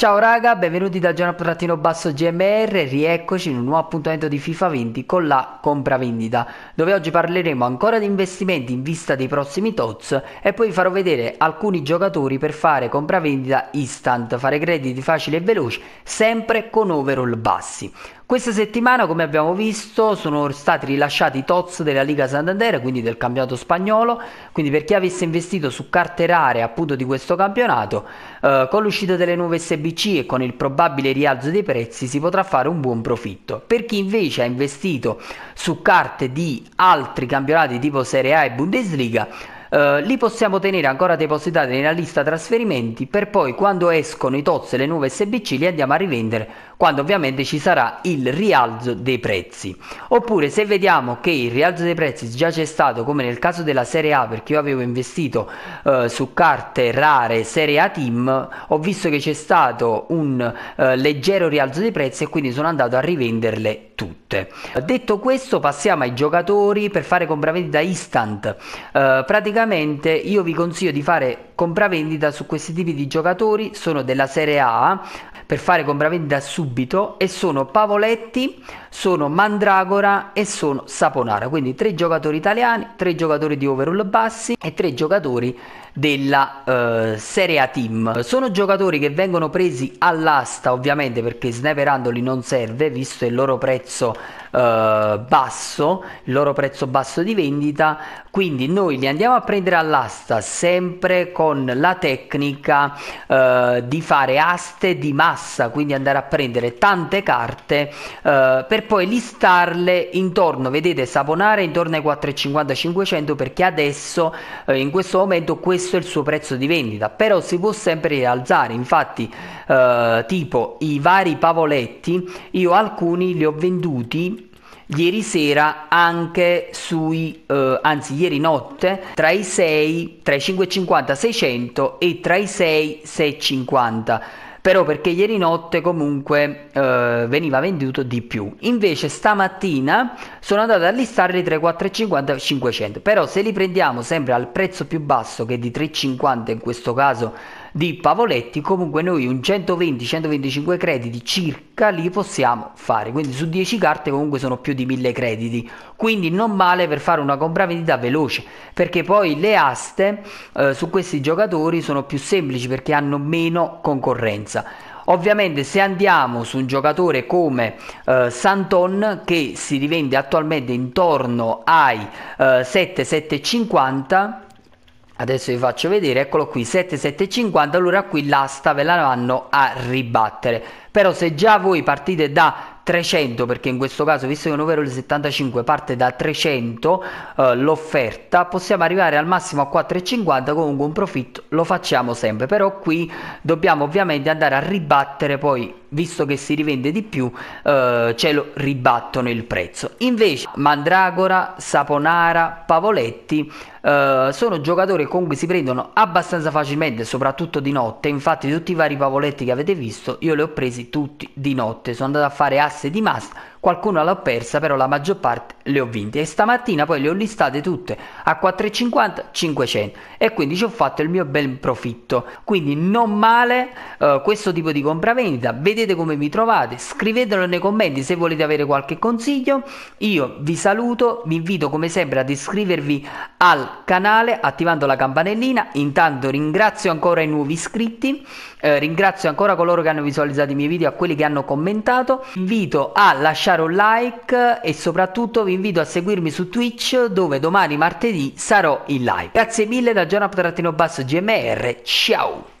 Ciao raga, benvenuti da Gianotto-Basso GMR, rieccoci in un nuovo appuntamento di FIFA 20 con la compravendita, dove oggi parleremo ancora di investimenti in vista dei prossimi TOTS e poi vi farò vedere alcuni giocatori per fare compravendita instant, fare crediti facili e veloci, sempre con overall bassi. Questa settimana, come abbiamo visto, sono stati rilasciati i TOTS della Liga Santander, quindi del campionato spagnolo, quindi per chi avesse investito su carte rare appunto di questo campionato, eh, con l'uscita delle nuove SBC e con il probabile rialzo dei prezzi si potrà fare un buon profitto. Per chi invece ha investito su carte di altri campionati tipo Serie A e Bundesliga, eh, li possiamo tenere ancora depositati nella lista trasferimenti per poi quando escono i TOZ e le nuove SBC li andiamo a rivendere quando ovviamente ci sarà il rialzo dei prezzi. Oppure se vediamo che il rialzo dei prezzi già c'è stato come nel caso della Serie A perché io avevo investito eh, su carte rare Serie A Team, ho visto che c'è stato un eh, leggero rialzo dei prezzi e quindi sono andato a rivenderle tutte. Detto questo passiamo ai giocatori per fare compravendita instant. Uh, praticamente io vi consiglio di fare compravendita su questi tipi di giocatori, sono della Serie A per fare compravendita subito e sono Pavoletti, sono Mandragora e sono Saponara, quindi tre giocatori italiani, tre giocatori di overall bassi e tre giocatori della eh, Serie A Team. Sono giocatori che vengono presi all'asta ovviamente perché Snever non serve visto il loro prezzo eh, basso, il loro prezzo basso di vendita, quindi noi li andiamo a prendere all'asta sempre con la tecnica eh, di fare aste di massa, quindi andare a prendere tante carte eh, per per poi listarle intorno, vedete saponare intorno ai 4,50-500 perché adesso eh, in questo momento questo è il suo prezzo di vendita, però si può sempre rialzare, infatti eh, tipo i vari pavoletti, io alcuni li ho venduti ieri sera anche sui eh, anzi ieri notte tra i 6 tra i 550 600 e tra i 6 650 però perché ieri notte comunque eh, veniva venduto di più. Invece stamattina sono andato a listarli tra i 4,50 e i 500, però se li prendiamo sempre al prezzo più basso che è di 3,50 in questo caso di Pavoletti comunque noi un 120-125 crediti circa li possiamo fare quindi su 10 carte comunque sono più di 1000 crediti quindi non male per fare una compravendita veloce perché poi le aste eh, su questi giocatori sono più semplici perché hanno meno concorrenza Ovviamente se andiamo su un giocatore come eh, Santon che si rivende attualmente intorno ai eh, 7,750 adesso vi faccio vedere eccolo qui 7750 allora qui l'asta ve la vanno a ribattere però se già voi partite da 300 perché in questo caso visto che un overall 75 parte da 300 eh, l'offerta possiamo arrivare al massimo a 4,50 comunque un profitto lo facciamo sempre però qui dobbiamo ovviamente andare a ribattere poi visto che si rivende di più, eh, ce lo ribattono il prezzo. Invece Mandragora, Saponara, Pavoletti eh, sono giocatori che comunque si prendono abbastanza facilmente, soprattutto di notte. Infatti tutti i vari Pavoletti che avete visto, io li ho presi tutti di notte. Sono andato a fare asse di massa, qualcuna l'ho persa, però la maggior parte le ho vinte. E stamattina poi le ho listate tutte a 4,50, 500. E quindi ci ho fatto il mio bel profitto. Quindi non male eh, questo tipo di compravendita. Vedete vedete come mi trovate, scrivetelo nei commenti se volete avere qualche consiglio, io vi saluto, vi invito come sempre ad iscrivervi al canale attivando la campanellina, intanto ringrazio ancora i nuovi iscritti, eh, ringrazio ancora coloro che hanno visualizzato i miei video, a quelli che hanno commentato, vi invito a lasciare un like e soprattutto vi invito a seguirmi su Twitch dove domani martedì sarò in live. Grazie mille da Jonathan-Basso GMR, ciao!